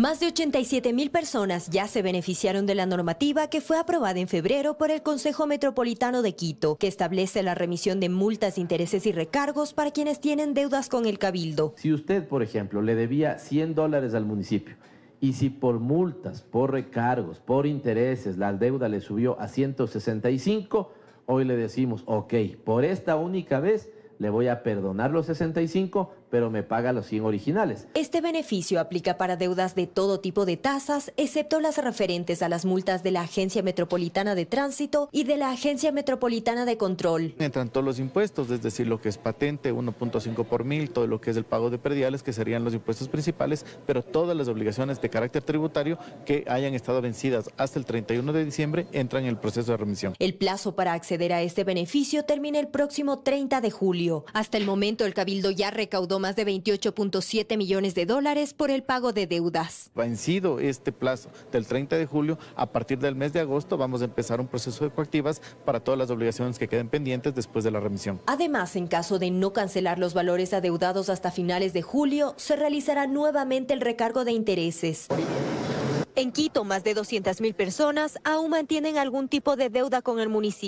Más de 87 mil personas ya se beneficiaron de la normativa que fue aprobada en febrero por el Consejo Metropolitano de Quito, que establece la remisión de multas, intereses y recargos para quienes tienen deudas con el cabildo. Si usted, por ejemplo, le debía 100 dólares al municipio y si por multas, por recargos, por intereses, la deuda le subió a 165, hoy le decimos, ok, por esta única vez le voy a perdonar los 65, pero me paga los 100 originales. Este beneficio aplica para deudas de todo tipo de tasas, excepto las referentes a las multas de la Agencia Metropolitana de Tránsito y de la Agencia Metropolitana de Control. Entran todos los impuestos, es decir, lo que es patente, 1.5 por mil, todo lo que es el pago de prediales, que serían los impuestos principales, pero todas las obligaciones de carácter tributario que hayan estado vencidas hasta el 31 de diciembre entran en el proceso de remisión. El plazo para acceder a este beneficio termina el próximo 30 de julio. Hasta el momento, el Cabildo ya recaudó más de 28.7 millones de dólares por el pago de deudas. Vencido este plazo del 30 de julio, a partir del mes de agosto vamos a empezar un proceso de coactivas para todas las obligaciones que queden pendientes después de la remisión. Además, en caso de no cancelar los valores adeudados hasta finales de julio, se realizará nuevamente el recargo de intereses. En Quito, más de 200.000 personas aún mantienen algún tipo de deuda con el municipio.